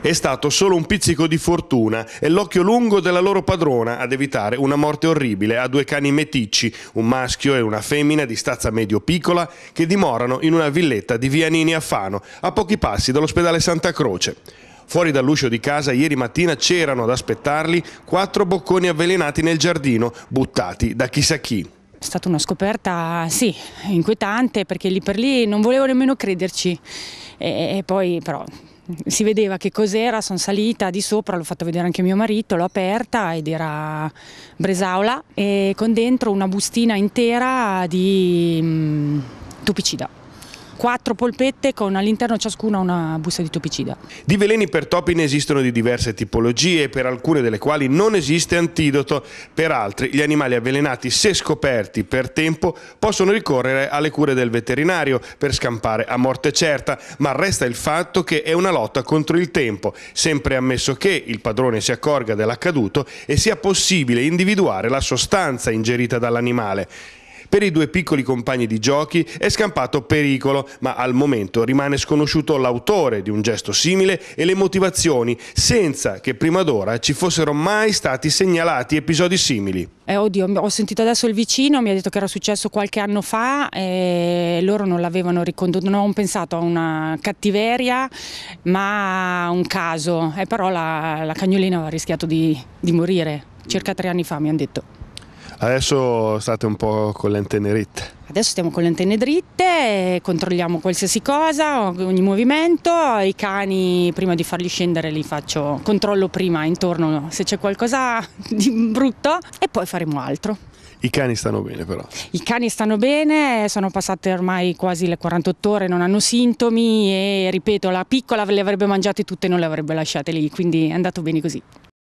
È stato solo un pizzico di fortuna e l'occhio lungo della loro padrona ad evitare una morte orribile a due cani meticci, un maschio e una femmina di stazza medio-piccola, che dimorano in una villetta di Vianini a Fano, a pochi passi dall'ospedale Santa Croce. Fuori dall'uscio di casa ieri mattina c'erano ad aspettarli quattro bocconi avvelenati nel giardino, buttati da chissà chi. È stata una scoperta, sì, inquietante, perché lì per lì non volevo nemmeno crederci. E, e poi, però, si vedeva che cos'era, sono salita di sopra, l'ho fatto vedere anche mio marito, l'ho aperta ed era bresaola e con dentro una bustina intera di mh, mm, tupicida quattro polpette con all'interno ciascuna una busta di topicida. Di veleni per topi ne esistono di diverse tipologie, per alcune delle quali non esiste antidoto, per altri gli animali avvelenati se scoperti per tempo possono ricorrere alle cure del veterinario per scampare a morte certa, ma resta il fatto che è una lotta contro il tempo, sempre ammesso che il padrone si accorga dell'accaduto e sia possibile individuare la sostanza ingerita dall'animale. Per i due piccoli compagni di giochi è scampato pericolo, ma al momento rimane sconosciuto l'autore di un gesto simile e le motivazioni, senza che prima d'ora ci fossero mai stati segnalati episodi simili. Eh, oddio, ho sentito adesso il vicino, mi ha detto che era successo qualche anno fa e loro non l'avevano ricondotto, non ho pensato a una cattiveria, ma a un caso. Eh, però la, la cagnolina aveva rischiato di, di morire, circa tre anni fa mi hanno detto. Adesso state un po' con le antenne dritte. Adesso stiamo con le antenne dritte, controlliamo qualsiasi cosa, ogni movimento, i cani prima di farli scendere li faccio, controllo prima intorno se c'è qualcosa di brutto e poi faremo altro. I cani stanno bene però. I cani stanno bene, sono passate ormai quasi le 48 ore, non hanno sintomi e ripeto la piccola le avrebbe mangiate tutte e non le avrebbe lasciate lì, quindi è andato bene così.